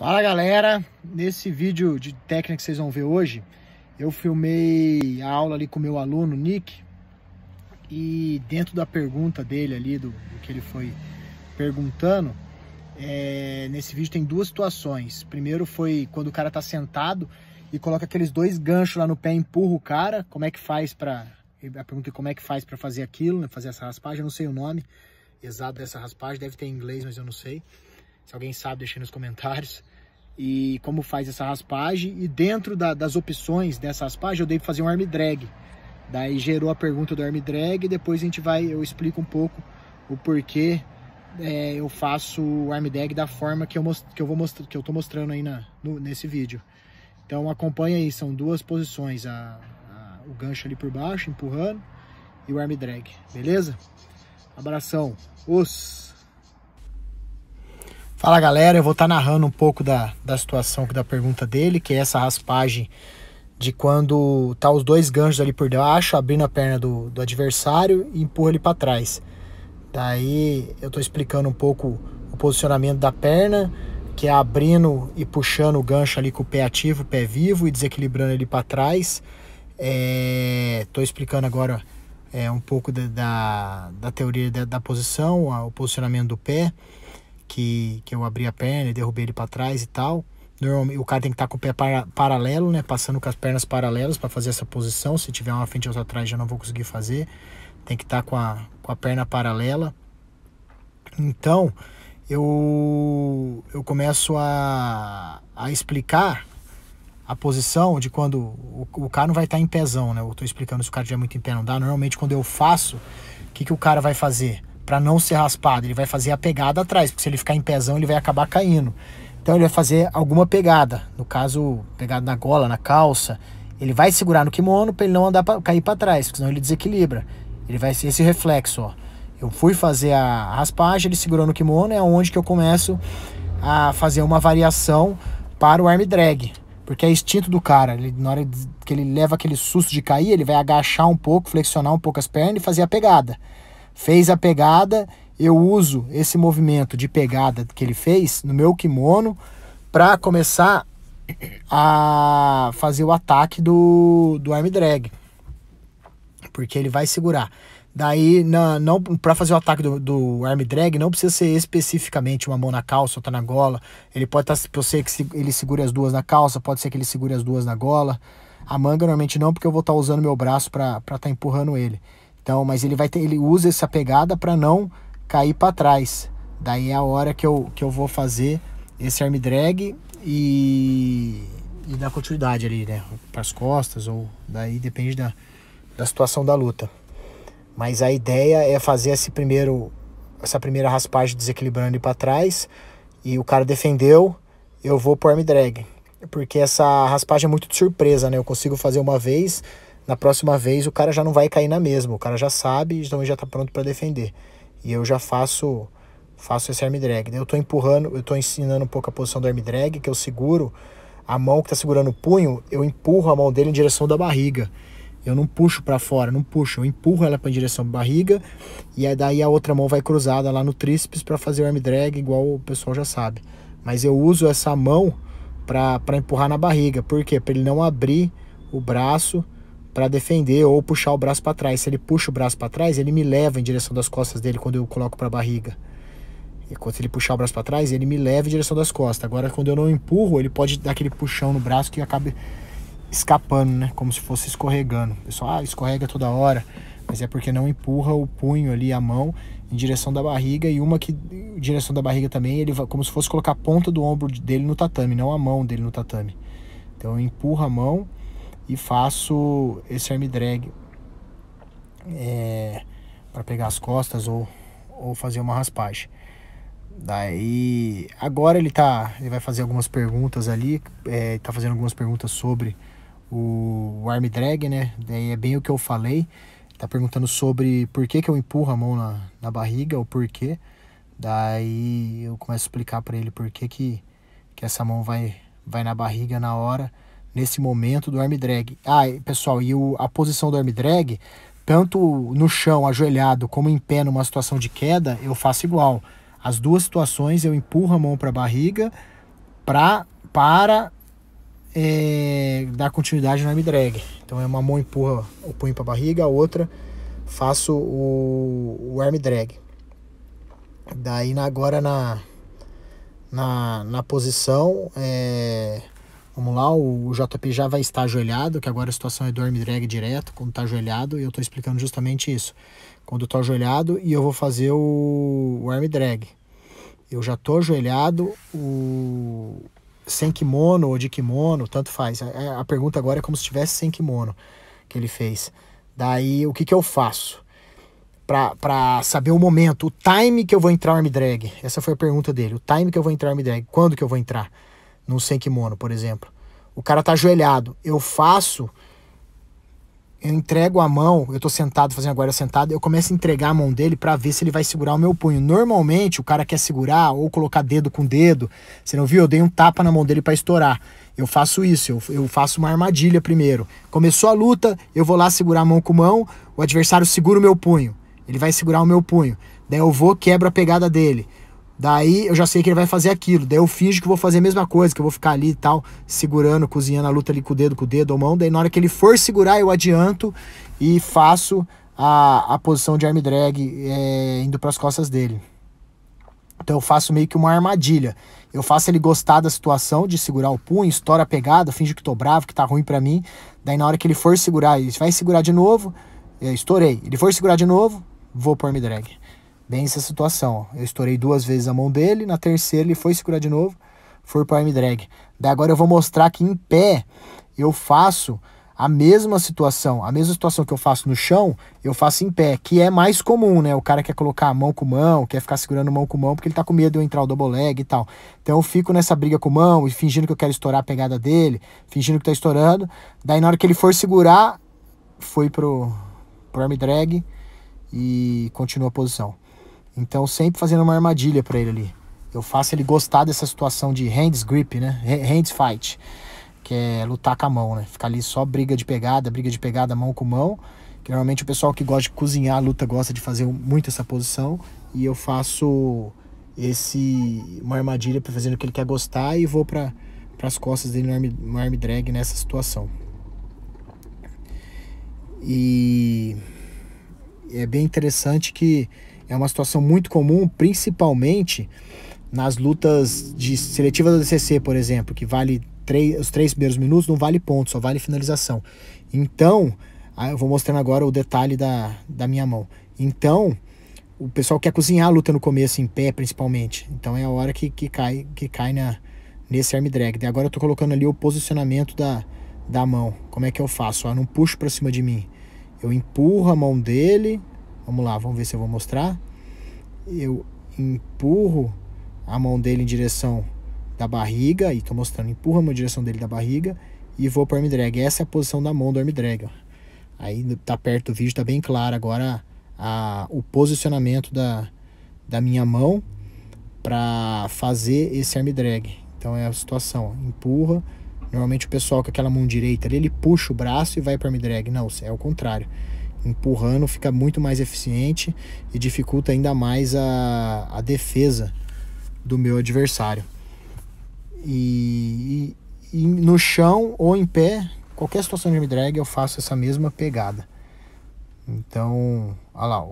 Fala galera, nesse vídeo de técnica que vocês vão ver hoje, eu filmei a aula ali com meu aluno Nick e dentro da pergunta dele ali, do, do que ele foi perguntando, é, nesse vídeo tem duas situações. Primeiro foi quando o cara tá sentado e coloca aqueles dois ganchos lá no pé, empurra o cara, como é que faz para a pergunta é como é que faz para fazer aquilo, né? fazer essa raspagem, eu não sei o nome exato dessa raspagem, deve ter em inglês, mas eu não sei. Se alguém sabe, deixa nos comentários e como faz essa raspagem. E dentro da, das opções dessa raspagem, eu dei para fazer um arm drag. Daí gerou a pergunta do arm drag. E depois a gente vai, eu explico um pouco o porquê é, eu faço o arm drag da forma que eu, que eu vou mostrar, que eu tô mostrando aí na, no, nesse vídeo. Então acompanha aí, são duas posições, a, a, o gancho ali por baixo, empurrando, e o arm drag, beleza? Abração, os! Fala galera, eu vou estar tá narrando um pouco da, da situação da pergunta dele, que é essa raspagem de quando tá os dois ganchos ali por baixo, abrindo a perna do, do adversário e empurra ele para trás. Daí eu estou explicando um pouco o posicionamento da perna, que é abrindo e puxando o gancho ali com o pé ativo, o pé vivo e desequilibrando ele para trás. Estou é, explicando agora é, um pouco da, da, da teoria da, da posição, o posicionamento do pé que, que eu abri a perna e derrubei ele para trás e tal. Normalmente, o cara tem que estar tá com o pé para, paralelo, né? Passando com as pernas paralelas para fazer essa posição. Se tiver uma frente outra atrás, já não vou conseguir fazer. Tem que estar tá com, a, com a perna paralela. Então, eu, eu começo a, a explicar a posição de quando o, o cara não vai estar tá em pezão, né? Eu estou explicando se o cara já é muito em pé, não dá. Normalmente, quando eu faço, o que, que o cara vai fazer? para não ser raspado, ele vai fazer a pegada atrás, porque se ele ficar em pezão, ele vai acabar caindo. Então ele vai fazer alguma pegada, no caso, pegada na gola, na calça. Ele vai segurar no kimono para ele não andar pra, cair para trás, porque senão ele desequilibra. Ele vai ser esse reflexo, ó. Eu fui fazer a raspagem, ele segurou no kimono, é onde que eu começo a fazer uma variação para o arm drag. Porque é instinto do cara. Ele, na hora que ele leva aquele susto de cair, ele vai agachar um pouco, flexionar um pouco as pernas e fazer a pegada. Fez a pegada, eu uso esse movimento de pegada que ele fez no meu kimono para começar a fazer o ataque do, do arm drag. Porque ele vai segurar. Daí, não para fazer o ataque do, do arm drag, não precisa ser especificamente uma mão na calça, outra na gola. Ele pode estar, tá, pode ser que ele segure as duas na calça, pode ser que ele segure as duas na gola. A manga normalmente não, porque eu vou estar tá usando meu braço para estar tá empurrando ele. Então, mas ele vai ter, ele usa essa pegada para não cair para trás. Daí é a hora que eu, que eu vou fazer esse arm drag e, e dar continuidade ali, né? Para as costas ou daí depende da, da situação da luta. Mas a ideia é fazer esse primeiro essa primeira raspagem desequilibrando ele para trás e o cara defendeu, eu vou para arm drag. Porque essa raspagem é muito de surpresa, né? Eu consigo fazer uma vez, na próxima vez o cara já não vai cair na mesma, o cara já sabe, então ele já está pronto para defender. E eu já faço faço esse arm drag. Né? Eu estou empurrando, eu tô ensinando um pouco a posição do arm drag, que eu seguro a mão que está segurando o punho, eu empurro a mão dele em direção da barriga. Eu não puxo para fora, não puxo, eu empurro ela para direção da barriga e aí daí a outra mão vai cruzada lá no tríceps para fazer o arm drag, igual o pessoal já sabe. Mas eu uso essa mão para empurrar na barriga, por quê? Para ele não abrir o braço para defender ou puxar o braço para trás. Se ele puxa o braço para trás, ele me leva em direção das costas dele quando eu coloco para a barriga. Enquanto ele puxar o braço para trás, ele me leva em direção das costas. Agora, quando eu não empurro, ele pode dar aquele puxão no braço que acaba escapando, né? Como se fosse escorregando. O pessoal, ah, escorrega toda hora. Mas é porque não empurra o punho ali, a mão, em direção da barriga. E uma que, em direção da barriga também, ele vai, como se fosse colocar a ponta do ombro dele no tatame, não a mão dele no tatame. Então, empurra a mão e faço esse arm drag é, para pegar as costas ou, ou fazer uma raspagem. Daí, agora ele tá, ele vai fazer algumas perguntas ali, é, tá fazendo algumas perguntas sobre o, o arm drag, né? Daí é bem o que eu falei. Tá perguntando sobre por que, que eu empurro a mão na, na barriga, o porquê. Daí eu começo a explicar para ele por que, que, que essa mão vai, vai na barriga na hora nesse momento do arm drag. Ah, pessoal, e o, a posição do arm drag, tanto no chão, ajoelhado, como em pé numa situação de queda, eu faço igual. As duas situações eu empurro a mão para a barriga pra, para é, dar continuidade no arm drag. Então é uma mão empurra o punho para a barriga, a outra faço o, o arm drag. Daí agora na, na, na posição é, Vamos lá, o JP já vai estar ajoelhado, que agora a situação é dorme drag direto, quando está ajoelhado, e eu estou explicando justamente isso. Quando estou ajoelhado e eu vou fazer o, o arm drag. Eu já estou ajoelhado, o, sem kimono ou de kimono, tanto faz. A, é, é, a pergunta agora é como se estivesse sem kimono que ele fez. Daí, o que, que eu faço? para saber o momento, o time que eu vou entrar arm drag. Essa foi a pergunta dele. O time que eu vou entrar arm drag. Quando que eu vou entrar? no sem kimono, por exemplo. O cara tá ajoelhado. Eu faço, eu entrego a mão, eu tô sentado, fazendo agora sentado, eu começo a entregar a mão dele para ver se ele vai segurar o meu punho. Normalmente o cara quer segurar ou colocar dedo com dedo. Você não viu? Eu dei um tapa na mão dele para estourar. Eu faço isso, eu, eu faço uma armadilha primeiro. Começou a luta, eu vou lá segurar a mão com mão, o adversário segura o meu punho. Ele vai segurar o meu punho. Daí eu vou, quebro a pegada dele. Daí eu já sei que ele vai fazer aquilo. Daí eu finjo que vou fazer a mesma coisa, que eu vou ficar ali e tal, segurando, cozinhando a luta ali com o dedo, com o dedo ou mão. Daí na hora que ele for segurar, eu adianto e faço a, a posição de arm drag é, indo para as costas dele. Então eu faço meio que uma armadilha. Eu faço ele gostar da situação de segurar o punho, estoura a pegada, finge que tô bravo, que tá ruim para mim. Daí na hora que ele for segurar, ele vai segurar de novo, é, estourei. Ele for segurar de novo, vou pro arm drag bem essa situação. Eu estourei duas vezes a mão dele, na terceira ele foi segurar de novo, foi pro arm drag. Daí agora eu vou mostrar que em pé eu faço a mesma situação, a mesma situação que eu faço no chão, eu faço em pé, que é mais comum, né? O cara quer colocar a mão com mão, quer ficar segurando mão com mão, porque ele tá com medo de eu entrar o double leg e tal. Então eu fico nessa briga com mão e fingindo que eu quero estourar a pegada dele, fingindo que tá estourando. Daí na hora que ele for segurar, foi pro, pro arm drag e continua a posição. Então, sempre fazendo uma armadilha para ele ali. Eu faço ele gostar dessa situação de hands grip, né? Hands fight, que é lutar com a mão, né? Ficar ali só briga de pegada, briga de pegada mão com mão. Que normalmente o pessoal que gosta de cozinhar luta gosta de fazer muito essa posição. E eu faço esse uma armadilha para fazer o que ele quer gostar e vou para as costas dele no arm, no arm drag nessa situação. E é bem interessante que é uma situação muito comum, principalmente nas lutas de seletiva da DCC, por exemplo, que vale os três primeiros minutos, não vale ponto, só vale finalização. Então, ah, eu vou mostrando agora o detalhe da, da minha mão. Então, o pessoal quer cozinhar a luta no começo, em pé principalmente. Então é a hora que, que cai, que cai na, nesse arm drag. E agora eu tô colocando ali o posicionamento da, da mão. Como é que eu faço? Ó, não puxo pra cima de mim. Eu empurro a mão dele, Vamos lá, vamos ver se eu vou mostrar. Eu empurro a mão dele em direção da barriga, e tô mostrando, empurro a mão em direção dele da barriga e vou pro arm drag. Essa é a posição da mão do arm drag, ó. Aí tá perto do vídeo, tá bem claro agora a, o posicionamento da, da minha mão para fazer esse arm drag. Então é a situação, ó, empurra. Normalmente o pessoal com aquela mão direita ali, ele puxa o braço e vai para arm drag. Não, é o contrário empurrando fica muito mais eficiente e dificulta ainda mais a, a defesa do meu adversário. E, e, e, no chão ou em pé, qualquer situação de arm drag, eu faço essa mesma pegada. Então, olha lá,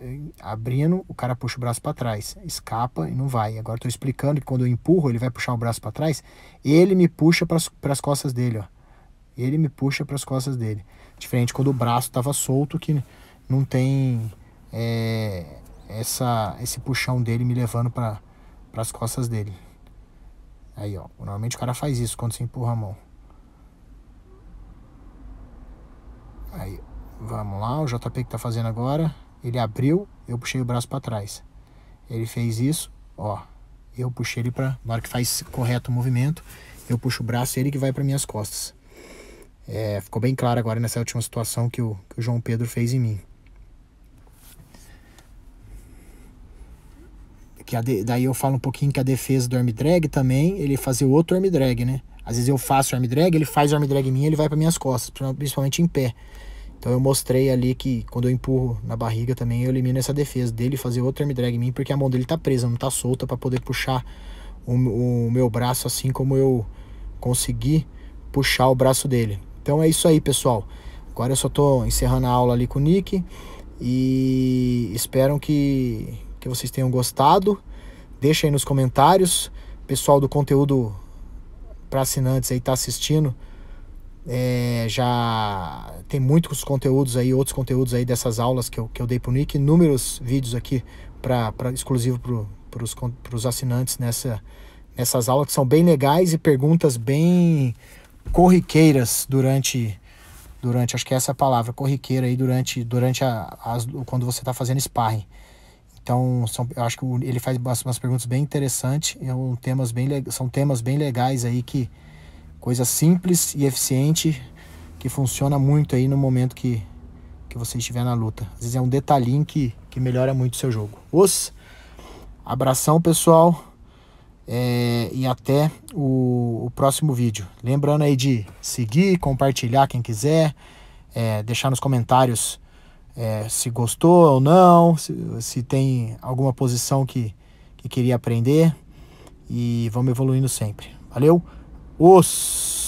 é, abrindo, o cara puxa o braço para trás, escapa e não vai. Agora estou explicando que quando eu empurro, ele vai puxar o braço para trás, ele me puxa para as costas dele, ó. Ele me puxa para as costas dele. Diferente quando o braço estava solto, que não tem é, essa, esse puxão dele me levando para as costas dele. Aí, ó. Normalmente o cara faz isso quando você empurra a mão. Aí, vamos lá. O JP que tá fazendo agora. Ele abriu, eu puxei o braço para trás. Ele fez isso, ó. Eu puxei ele para Na hora que faz correto o movimento, eu puxo o braço, ele que vai para minhas costas. É, ficou bem claro agora nessa última situação que o, que o João Pedro fez em mim. Que de, daí eu falo um pouquinho que a defesa do arm drag também, ele fazer o outro arm drag, né? Às vezes eu faço arm drag, ele faz o arm drag em mim, ele vai para minhas costas, principalmente em pé. Então eu mostrei ali que quando eu empurro na barriga também, eu elimino essa defesa dele fazer outro arm drag em mim, porque a mão dele tá presa, não tá solta para poder puxar o, o, meu braço assim como eu consegui puxar o braço dele. Então é isso aí, pessoal. Agora eu só estou encerrando a aula ali com o Nick e espero que, que vocês tenham gostado. Deixa aí nos comentários. Pessoal do conteúdo para assinantes aí tá assistindo. É, já tem muitos conteúdos aí, outros conteúdos aí dessas aulas que eu, que eu dei pro Nick, inúmeros vídeos aqui pra, pra, exclusivo para os assinantes nessa, nessas aulas que são bem legais e perguntas bem corriqueiras durante durante acho que é essa é a palavra corriqueira aí durante durante a, as, quando você está fazendo sparring então são, eu acho que ele faz umas perguntas bem interessantes são é temas bem são temas bem legais aí que coisa simples e eficiente que funciona muito aí no momento que que você estiver na luta às vezes é um detalhinho que que melhora muito o seu jogo os abração pessoal é, e até o, o, próximo vídeo. Lembrando aí de seguir, compartilhar quem quiser, é, deixar nos comentários é, se gostou ou não, se, se tem alguma posição que, que queria aprender. E vamos evoluindo sempre. Valeu! Os!